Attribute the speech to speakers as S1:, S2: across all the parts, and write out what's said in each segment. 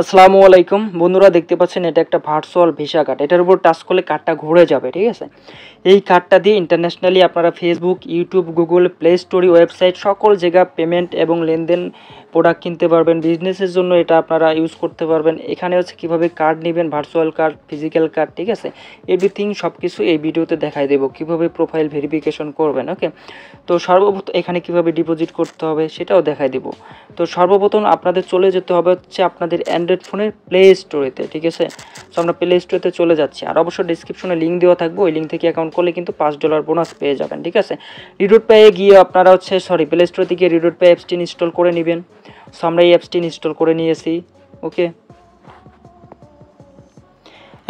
S1: আসসালামু আলাইকুম বন্ধুরা দেখতে পাচ্ছেন এটা একটা ভার্চুয়াল ভিসা কার্ড এটার উপর টাচ করলে কার্ডটা ঘুরে যাবে ঠিক আছে এই কার্ডটা দিয়ে ইন্টারন্যাশনালি আপনারা Facebook YouTube Google Play store website সকল জায়গা পেমেন্ট এবং লেনদেন প্রোডাক্ট কিনতে পারবেন বিজনেসের জন্য এটা আপনারা ইউজ করতে পারবেন এখানে হচ্ছে কীভাবে কার্ড নেবেন ভার্চুয়াল কার্ড ফিজিক্যাল কার্ড ঠিক আছে এভরিথিং সব কিছু এই ভিডিওতে দেখাই দেবো কীভাবে প্রোফাইল ভেরিফিকেশন করবেন ওকে তো সর্বপ্রথম এখানে কিভাবে ডিপোজিট করতে হবে সেটাও দেখাই দেবো তো সর্বপ্রথম আপনাদের চলে যেতে হবে হচ্ছে আপনাদের অ্যান্ড অ্যান্ড্রয়েড ফোনের প্লে স্টোরেতে ঠিক আছে সো আমরা প্লে স্টোরেতে চলে যাচ্ছি আর অবশ্যই ডিসক্রিপশনে লিঙ্ক দেওয়া থাকবে ওই লিঙ্ক থেকে অ্যাকাউন্ট করলে কিন্তু পাঁচ ডলার বোনাস পেয়ে যাবেন ঠিক আছে রিডোট পেয়ে গিয়ে আপনারা হচ্ছে সরি প্লে স্টোরে গিয়ে রিডোট পে অ্যাপসটি ইনস্টল করে নেবেন সো আমরা এই অ্যাপসটি ইনস্টল করে নিয়েছি ওকে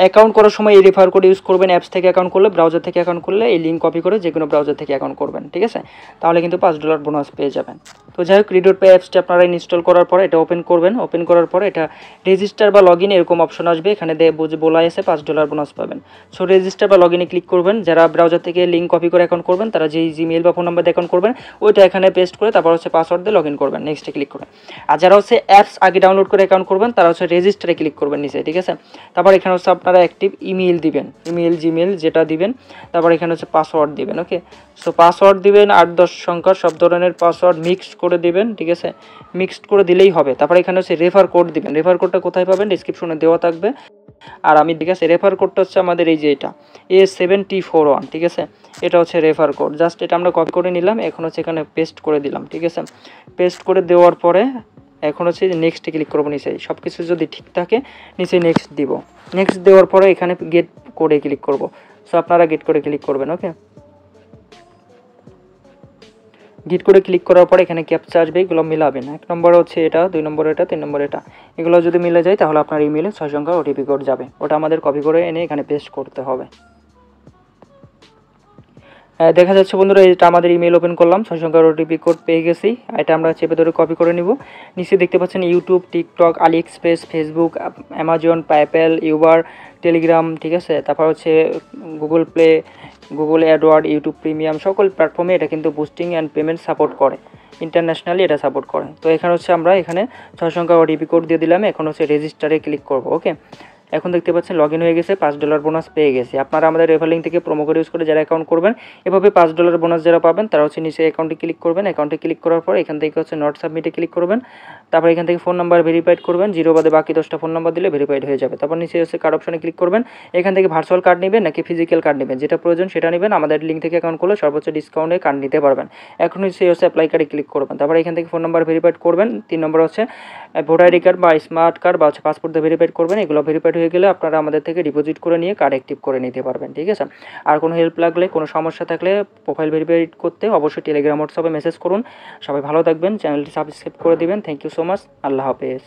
S1: অ্যাকাউন্ট করার সময় এই রেফার কোড ইউজ করবেন অ্যাপস থেকে অ্যাকাউন্ট করলে ব্রাউজার থেকে অ্যাকাউন্ট করলে এই লিঙ্ক কপি করে যে কোনো ব্রাউজার থেকে অ্যাকাউন্ট করবেন ঠিক আছে তাহলে কিন্তু পাঁচ ডলার বোনাস পেয়ে যাবেন তো যাই হোক ক্রেডিট পে অ্যাপসটা আপনারা ইনস্টল করার পর এটা ওপেন করবেন ওপেন করার পর এটা রেজিস্টার বা লগ ইন এরকম অপশন আসবে এখানে বলা এসে পাঁচ ডলার বোনাস পাবেন সো রেজিস্টার বা লগ ইনে ক্লিক করবেন যারা ব্রাউজার থেকে লিঙ্ক কপি করে অ্যাকাউন্ট করবেন তারা যেই জিমেল বা ফোন নাম্বার অ্যাকাউন্ট করবেন ওইটা এখানে পেস্ট করে তারপর হচ্ছে পাসওয়ার্ড দিয়ে লগ ইন করবেন নেক্সটে ক্লিক করবেন আর যারা হচ্ছে অ্যাপস আগে ডাউনলোড করে অ্যাকাউন্ট করবেন তারা হচ্ছে রেজিস্টারে ক্লিক করবেন নিচে ঠিক আছে তারপর এখানে হচ্ছে আপনারা একটি ইমেল দিবেন ইমেল জিমেল যেটা দিবেন তারপর এখানে হচ্ছে পাসওয়ার্ড দিবেন ওকে সো পাসওয়ার্ড দিবেন আট দশ সংখ্যার সব ধরনের পাসওয়ার্ড মিক্সড করে দিবেন ঠিক আছে মিক্সড করে দিলেই হবে তারপর এখানে হচ্ছে রেফার কোড দিবেন রেফার কোডটা কোথায় পাবেন ডিসক্রিপশনে দেওয়া থাকবে আর আমি ঠিক আছে রেফার কোডটা হচ্ছে আমাদের এই যে এটা A seven T four one ঠিক আছে এটা হচ্ছে রেফার কোড জাস্ট এটা আমরা কপি করে নিলাম এখন হচ্ছে এখানে পেস্ট করে দিলাম ঠিক আছে পেস্ট করে দেওয়ার পরে এখন হচ্ছে যে নেক্সটে ক্লিক করবো নিচে সব কিছু যদি ঠিক থাকে নিচে নেক্সট দিব নেক্সট দেওয়ার পরে এখানে গেট করে ক্লিক করব সো আপনারা গেট করে ক্লিক করবেন ওকে গিট করে ক্লিক করার পরে এখানে ক্যাপচা আসবে এগুলো মিলাবেন এক নম্বর হচ্ছে এটা দুই নম্বর এটা তিন নম্বর এটা এগুলো যদি মিলে যায় তাহলে আপনার ইমেলে ছয় সংখ্যা ওটিপি কোড যাবে ওটা আমাদের কপি করে এনে এখানে পেস্ট করতে হবে দেখা যাচ্ছে বন্ধুরা এটা আমাদের ইমেল ওপেন করলাম ছয় সংখ্যার ওটিপি কোড পেয়ে গেছি এটা আমরা চেপে ধরে কপি করে নিব নিচে দেখতে পাচ্ছেন YouTube TikTok Ali Express Facebook Amazon PayPal Uber Telegram ঠিক আছে তারপর হচ্ছে Google Play Google AdWord YouTube Premium সকল প্ল্যাটফর্মে এটা কিন্তু বুস্টিং অ্যান্ড পেমেন্ট সাপোর্ট করে ইন্টারন্যাশনালি এটা সাপোর্ট করে তো এখানে হচ্ছে আমরা এখানে ছয় সংখ্যা ওটিপি কোড দিয়ে দিলাম এখন হচ্ছে রেজিস্টারে ক্লিক করব ওকে এখন দেখতে পাচ্ছেন লগ হয়ে গেছে পাঁচ ডলার বোনাস পেয়ে গেছে আপনারা আমাদের রেফারলিং থেকে প্রোমো কোড ইউজ করে যারা অ্যাকাউন্ট করবেন এভাবে পাঁচ ডলার বোনাস যারা পাবেন তারা হচ্ছে নিচে অ্যাকাউন্টে ক্লিক করবেন অ্যাকাউন্টে ক্লিক করার পর এখান থেকে হচ্ছে নট সাবমিটে ক্লিক করবেন তারপর এখান থেকে ফোন নাম্বার ভেরিফাইড করবেন জিরো বাদে বাকি দশটা ফোন নাম্বার দিলে ভেরিফাইড হয়ে যাবে তারপর নিচে হচ্ছে কার্ড অপশনে ক্লিক করবেন এখান থেকে ভার্চুয়াল কার্ড নেবেন নাকি ফিজিক্যাল কার্ড নেবেন যেটা প্রয়োজন সেটা নেবেন আমাদের লিঙ্ক থেকে অ্যাকাউন্ট করলে সর্বোচ্চ ডিসকাউন্টে কার্ড নিতে পারবেন এখন হচ্ছে হচ্ছে অ্যাপ্লাই কার্ডে ক্লিক করবেন তারপর এখান থেকে ফোন নাম্বার ভেরিফাইড করবেন তিন নম্বর হচ্ছে ভোটার আইডি কার্ড বা স্মার্ট কার্ড বা হচ্ছে পাসপোর্ট ভেরিফাইড করবেন এগুলো ভেরিফাইড হয়ে গেলে আপনারা আমাদের থেকে ডিপোজিট করে নিয়ে কার্ড অ্যাক্টিভ করে নিতে পারবেন ঠিক আছে আর কোনো হেল্প লাগলে কোনো সমস্যা থাকলে প্রোফাইল ভেরিফাই করতে অবশ্যই টেলিগ্রাম হোয়াটসঅ্যাপে মেসেজ করুন সবাই ভালো থাকবেন চ্যানেলটি সাবস্ক্রাইব করে দেবেন থ্যাংক ইউ সো মাচ আল্লাহ হাফেজ